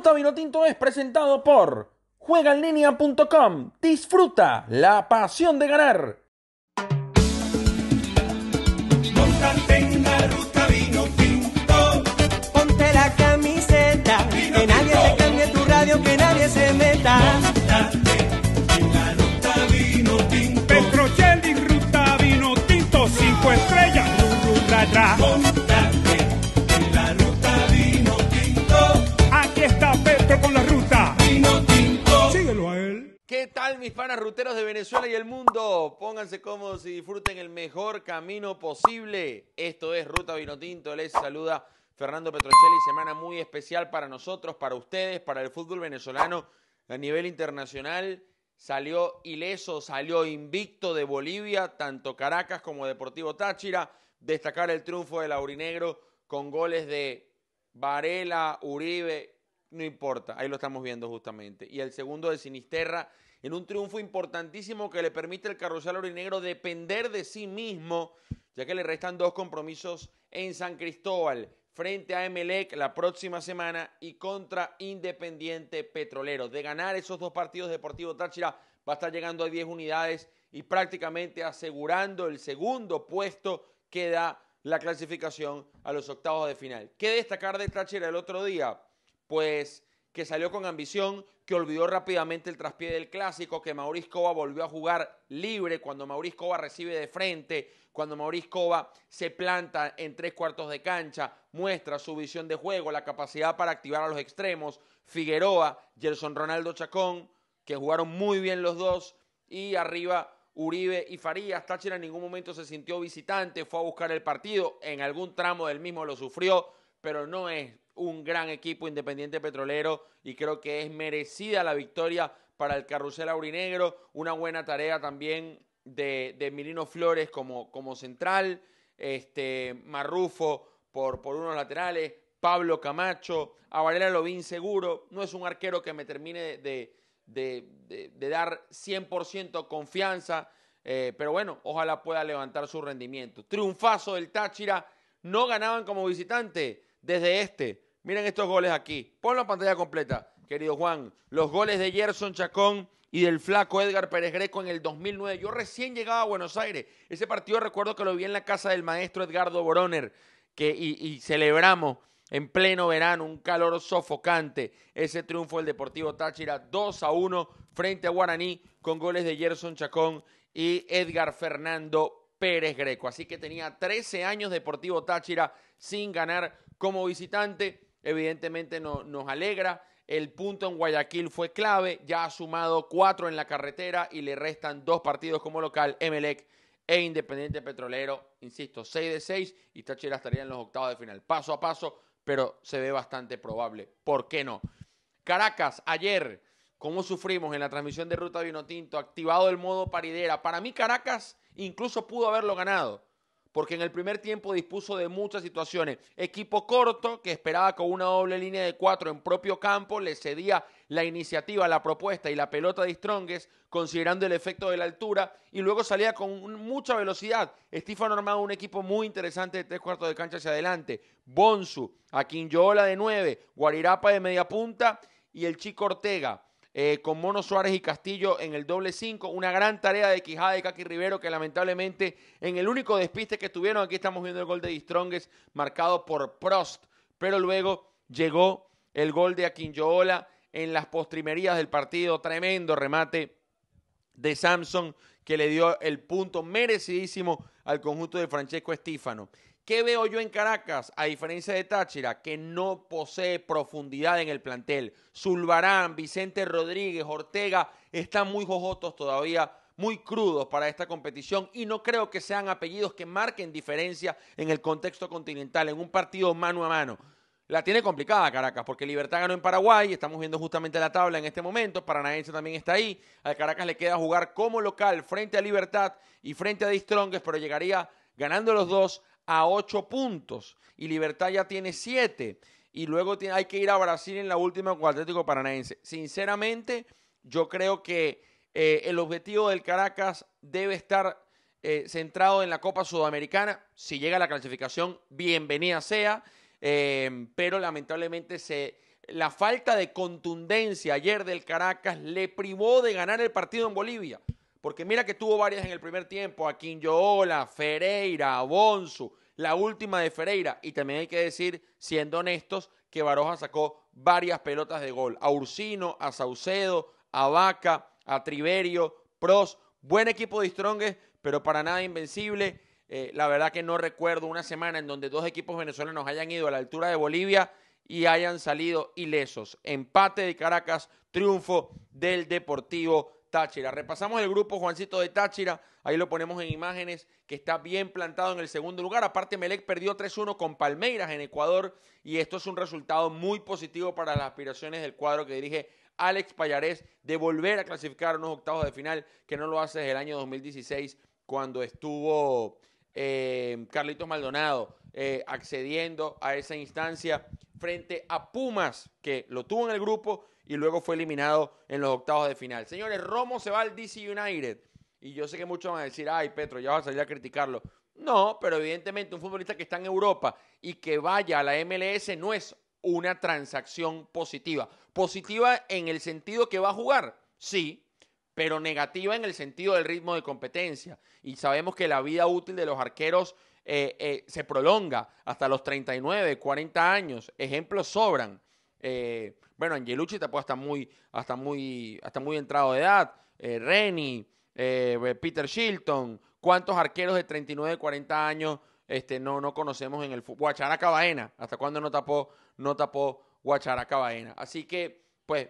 Ruta tinto es presentado por juegaenlinea.com. Disfruta la pasión de ganar. Montate en la ruta vino tinto. Ponte la camiseta. que nadie te cambie tu radio, que nadie se meta. Montate en la ruta vino tinto. ruta vino tinto. Cinco estrellas. fanas ruteros de Venezuela y el mundo. Pónganse cómodos y disfruten el mejor camino posible. Esto es Ruta Vinotinto. Les saluda Fernando Petrocelli. Semana muy especial para nosotros, para ustedes, para el fútbol venezolano a nivel internacional. Salió ileso, salió invicto de Bolivia, tanto Caracas como Deportivo Táchira. Destacar el triunfo de Laurinegro con goles de Varela, Uribe, no importa, ahí lo estamos viendo justamente. Y el segundo de Sinisterra en un triunfo importantísimo que le permite al carrusel Negro depender de sí mismo, ya que le restan dos compromisos en San Cristóbal, frente a Emelec la próxima semana y contra Independiente Petrolero. De ganar esos dos partidos, Deportivo Táchira va a estar llegando a 10 unidades y prácticamente asegurando el segundo puesto que da la clasificación a los octavos de final. ¿Qué destacar de Táchira el otro día? Pues que salió con ambición, que olvidó rápidamente el traspié del clásico, que Cova volvió a jugar libre cuando Cova recibe de frente, cuando Cova se planta en tres cuartos de cancha, muestra su visión de juego, la capacidad para activar a los extremos, Figueroa, Gerson Ronaldo Chacón, que jugaron muy bien los dos, y arriba Uribe y Farías. Táchira en ningún momento se sintió visitante, fue a buscar el partido, en algún tramo del mismo lo sufrió, pero no es un gran equipo Independiente Petrolero y creo que es merecida la victoria para el Carrusel Aurinegro. Una buena tarea también de, de Milino Flores como, central, este, Marrufo por, por unos laterales, Pablo Camacho, a Valera lo seguro no es un arquero que me termine de, dar 100% confianza, eh, pero bueno, ojalá pueda levantar su rendimiento. Triunfazo del Táchira, no ganaban como visitante desde este, Miren estos goles aquí. Pon la pantalla completa, querido Juan. Los goles de Gerson Chacón y del flaco Edgar Pérez Greco en el 2009. Yo recién llegaba a Buenos Aires. Ese partido recuerdo que lo vi en la casa del maestro Edgardo Boroner que, y, y celebramos en pleno verano, un calor sofocante. Ese triunfo del Deportivo Táchira 2 a 1 frente a Guaraní con goles de Gerson Chacón y Edgar Fernando Pérez Greco. Así que tenía 13 años Deportivo Táchira sin ganar como visitante evidentemente no, nos alegra. El punto en Guayaquil fue clave, ya ha sumado cuatro en la carretera y le restan dos partidos como local, Emelec e Independiente Petrolero, insisto, 6 de 6 y Táchira estaría en los octavos de final, paso a paso, pero se ve bastante probable. ¿Por qué no? Caracas, ayer, como sufrimos en la transmisión de Ruta Vino Tinto, activado el modo paridera. Para mí Caracas incluso pudo haberlo ganado porque en el primer tiempo dispuso de muchas situaciones. Equipo corto que esperaba con una doble línea de cuatro en propio campo, le cedía la iniciativa, la propuesta y la pelota de Strongest, considerando el efecto de la altura, y luego salía con mucha velocidad. stephen armado un equipo muy interesante de tres cuartos de cancha hacia adelante. Bonsu, Yola de nueve, Guarirapa de media punta y el Chico Ortega eh, con Mono Suárez y Castillo en el doble cinco, Una gran tarea de Quijada y Kaki Rivero que lamentablemente en el único despiste que tuvieron, aquí estamos viendo el gol de Distrongues marcado por Prost, pero luego llegó el gol de Aquinjoola en las postrimerías del partido. Tremendo remate de Samson que le dio el punto merecidísimo al conjunto de Francesco Estífano. ¿Qué veo yo en Caracas, a diferencia de Táchira, que no posee profundidad en el plantel? Zulbarán, Vicente Rodríguez, Ortega, están muy jojotos todavía, muy crudos para esta competición y no creo que sean apellidos que marquen diferencia en el contexto continental, en un partido mano a mano. La tiene complicada Caracas, porque Libertad ganó en Paraguay, estamos viendo justamente la tabla en este momento, Paranaense también está ahí, al Caracas le queda jugar como local frente a Libertad y frente a Distrongues, pero llegaría ganando los dos a ocho puntos y Libertad ya tiene siete, y luego tiene, hay que ir a Brasil en la última con Atlético Paranaense. Sinceramente, yo creo que eh, el objetivo del Caracas debe estar eh, centrado en la Copa Sudamericana. Si llega a la clasificación, bienvenida sea, em, pero lamentablemente se, la falta de contundencia ayer del Caracas le privó de ganar el partido en Bolivia. Porque mira que tuvo varias en el primer tiempo, a Quinyola, Ferreira, Bonsu, la última de Ferreira. Y también hay que decir, siendo honestos, que Baroja sacó varias pelotas de gol. A Ursino, a Saucedo, a Vaca, a Triverio, Pros. Buen equipo de Stronges, pero para nada invencible. Eh, la verdad que no recuerdo una semana en donde dos equipos venezolanos hayan ido a la altura de Bolivia y hayan salido ilesos. Empate de Caracas, triunfo del Deportivo Táchira. Repasamos el grupo Juancito de Táchira. Ahí lo ponemos en imágenes, que está bien plantado en el segundo lugar. Aparte, Melec perdió 3-1 con Palmeiras en Ecuador. Y esto es un resultado muy positivo para las aspiraciones del cuadro que dirige Alex Payarés de volver a clasificar unos octavos de final, que no lo hace desde el año 2016, cuando estuvo eh, Carlitos Maldonado eh, accediendo a esa instancia frente a Pumas, que lo tuvo en el grupo y luego fue eliminado en los octavos de final. Señores, Romo se va al DC United. Y yo sé que muchos van a decir, ay, Petro, ya vas a salir a criticarlo. No, pero evidentemente un futbolista que está en Europa y que vaya a la MLS no es una transacción positiva. Positiva en el sentido que va a jugar, sí, pero negativa en el sentido del ritmo de competencia. Y sabemos que la vida útil de los arqueros eh, eh, se prolonga hasta los 39, 40 años. Ejemplos sobran. Eh, bueno, Angelucci tapó hasta muy, hasta muy, hasta muy entrado de edad. Eh, Reni, eh, Peter Shilton, ¿cuántos arqueros de 39, 40 años este, no, no conocemos en el fútbol? Guacharaca Baena, ¿hasta cuándo no tapó, no tapó Guacharaca Así que, pues,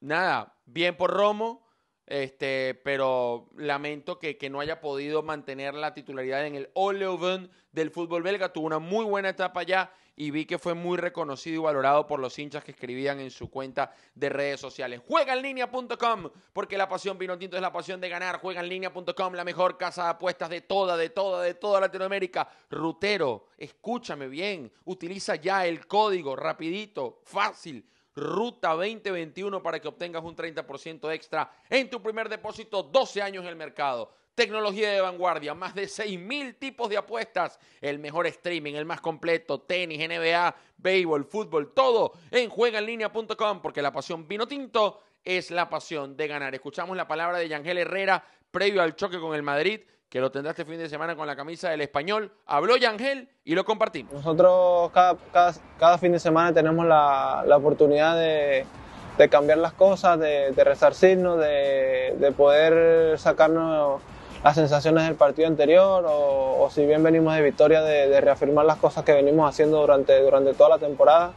nada, bien por Romo, este, pero lamento que, no haya podido mantener la titularidad en el All oven del fútbol belga. Tuvo una muy buena etapa ya y vi que fue muy reconocido y valorado por los hinchas que escribían en su cuenta de redes sociales. Jueganlinea.com, porque la pasión vino tinto es la pasión de ganar. Jueganlinea.com, la mejor casa de apuestas de toda, de toda, de toda Latinoamérica. Rutero, escúchame bien, utiliza ya el código rapidito, fácil. Ruta 2021 para que obtengas un 30% extra en tu primer depósito, 12 años en el mercado. Tecnología de vanguardia, más de 6.000 tipos de apuestas, el mejor streaming, el más completo, tenis, NBA, béisbol, fútbol, todo en juegaenlinea.com porque la pasión vino tinto es la pasión de ganar. Escuchamos la palabra de Yangel Herrera previo al choque con el Madrid, que lo tendrá este fin de semana con la camisa del español. Habló Yangel y lo compartimos. Nosotros cada, fin de semana tenemos la, oportunidad de, cambiar las cosas, de, resarcirnos, de poder sacarnos las sensaciones del partido anterior o, si bien venimos de victoria de, reafirmar las cosas que venimos haciendo durante, durante toda la temporada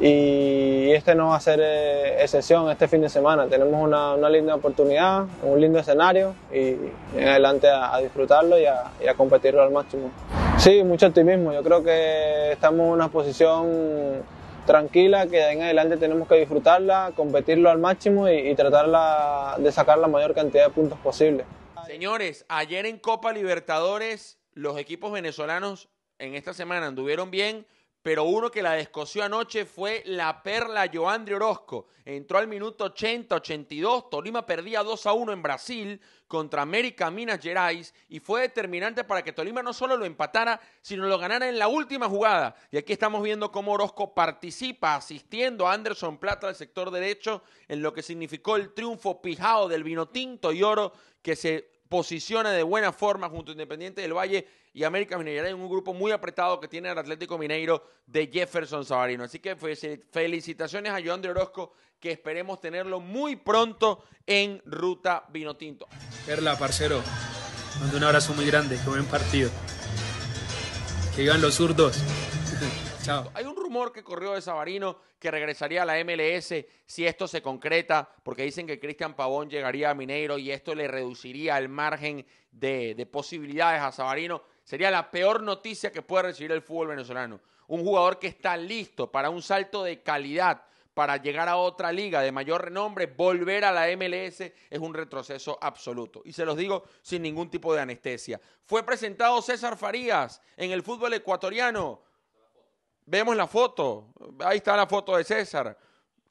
y este no va a ser eh, excepción este fin de semana. Tenemos una, linda oportunidad, un lindo escenario y en adelante a, disfrutarlo y a, competirlo al máximo. Sí, mucho optimismo. Yo creo que estamos en una posición tranquila que en adelante tenemos que disfrutarla, competirlo al máximo y, y tratarla de sacar la mayor cantidad de puntos posible. Señores, ayer en Copa Libertadores, los equipos venezolanos en esta semana anduvieron bien, pero uno que la descoció anoche fue la perla Joandri Orozco. Entró al minuto 80-82, Tolima perdía 2 a 1 en Brasil contra América Minas Gerais y fue determinante para que Tolima no solo lo empatara, sino lo ganara en la última jugada. Y aquí estamos viendo cómo Orozco participa asistiendo a Anderson Plata del sector derecho en lo que significó el triunfo pijao del vino tinto y oro que se posiciona de buena forma junto a Independiente del Valle y América Mineral en un grupo muy apretado que tiene el Atlético Mineiro de Jefferson Sabarino. Así que pues, eh, felicitaciones a Joan de Orozco, que esperemos tenerlo muy pronto en Ruta Vinotinto. Perla, parcero, mando un abrazo muy grande, que buen partido. Que los zurdos. Chao que corrió de Sabarino que regresaría a la MLS si esto se concreta, porque dicen que Cristian Pavón llegaría a Mineiro y esto le reduciría el margen de, de posibilidades a Sabarino. Sería la peor noticia que puede recibir el fútbol venezolano. Un jugador que está listo para un salto de calidad, para llegar a otra liga de mayor renombre, volver a la MLS es un retroceso absoluto. Y se los digo sin ningún tipo de anestesia. Fue presentado César Farías en el fútbol ecuatoriano. Vemos la foto, ahí está la foto de César.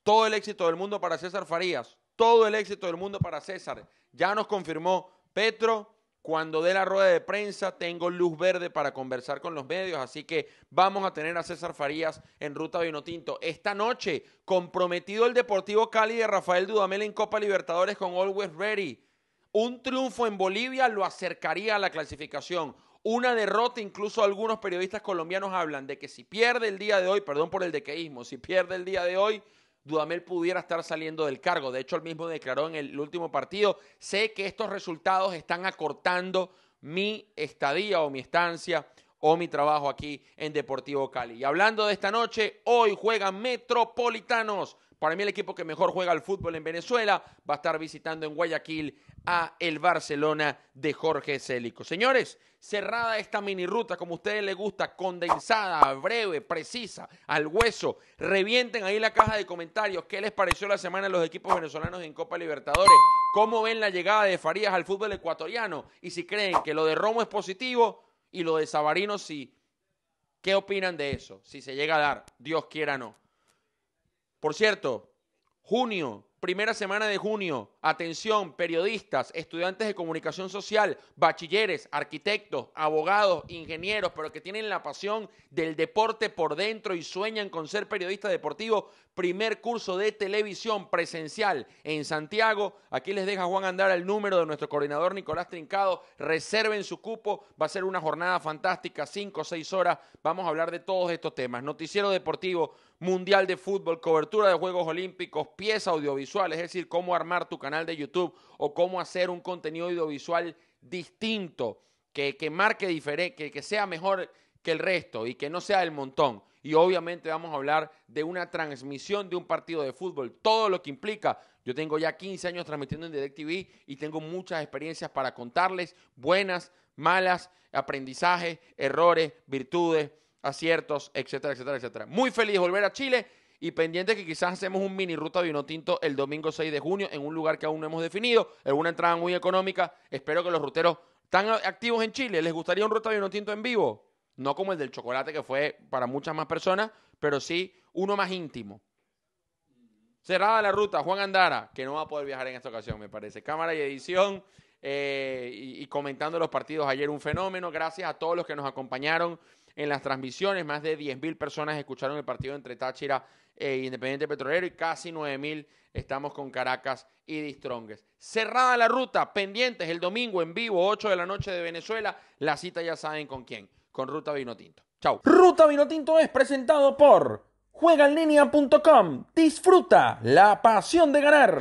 Todo el éxito del mundo para César Farías, todo el éxito del mundo para César. Ya nos confirmó Petro, cuando dé la rueda de prensa tengo luz verde para conversar con los medios, así que vamos a tener a César Farías en Ruta tinto. Esta noche, comprometido el Deportivo Cali de Rafael Dudamel en Copa Libertadores con Always Ready. Un triunfo en Bolivia lo acercaría a la clasificación una derrota, incluso algunos periodistas colombianos hablan de que si pierde el día de hoy, perdón por el dequeísmo, si pierde el día de hoy, Dudamel pudiera estar saliendo del cargo. De hecho, él mismo declaró en el último partido, sé que estos resultados están acortando mi estadía o mi estancia o mi trabajo aquí en Deportivo Cali. Y hablando de esta noche, hoy juegan Metropolitanos para mí el equipo que mejor juega al fútbol en Venezuela va a estar visitando en Guayaquil a el Barcelona de Jorge Célico. Señores, cerrada esta mini ruta como a ustedes les gusta, condensada, breve, precisa, al hueso. Revienten ahí la caja de comentarios. ¿Qué les pareció la semana de los equipos venezolanos en Copa Libertadores? ¿Cómo ven la llegada de Farías al fútbol ecuatoriano? Y si creen que lo de Romo es positivo y lo de Sabarino sí. ¿Qué opinan de eso? Si se llega a dar, Dios quiera no. Por cierto, junio, primera semana de junio, Atención, periodistas, estudiantes de comunicación social, bachilleres, arquitectos, abogados, ingenieros, pero que tienen la pasión del deporte por dentro y sueñan con ser periodista deportivo. Primer curso de televisión presencial en Santiago. Aquí les deja Juan Andar el número de nuestro coordinador Nicolás Trincado. Reserven su cupo. Va a ser una jornada fantástica, cinco o seis horas. Vamos a hablar de todos estos temas. Noticiero deportivo, mundial de fútbol, cobertura de Juegos Olímpicos, pieza audiovisual, es decir, cómo armar tu canal canal de YouTube o cómo hacer un contenido audiovisual distinto, que, que marque diferente, que, que sea mejor que el resto y que no sea el montón. Y obviamente vamos a hablar de una transmisión de un partido de fútbol, todo lo que implica. Yo tengo ya 15 años transmitiendo en DirecTV y tengo muchas experiencias para contarles, buenas, malas, aprendizajes, errores, virtudes, aciertos, etcétera, etcétera, etcétera. Muy feliz de volver a Chile y pendiente que quizás hacemos un mini ruta vino tinto el domingo 6 de junio en un lugar que aún no hemos definido. en una entrada muy económica. Espero que los ruteros tan activos en Chile les gustaría un ruta vino tinto en vivo. No como el del chocolate que fue para muchas más personas, pero sí uno más íntimo. Cerrada la ruta, Juan Andara, que no va a poder viajar en esta ocasión, me parece. Cámara y edición. Eh, y, y, comentando los partidos ayer, un fenómeno. Gracias a todos los que nos acompañaron en las transmisiones. Más de 10.000 personas escucharon el partido entre Táchira e Independiente Petrolero y casi 9.000 estamos con Caracas y Distrongues. Cerrada la ruta, pendientes el domingo en vivo, 8 de la noche de Venezuela. La cita ya saben con quién, con Ruta Vinotinto. Chau. Ruta Vinotinto es presentado por juegaenlinea.com. Disfruta la pasión de ganar.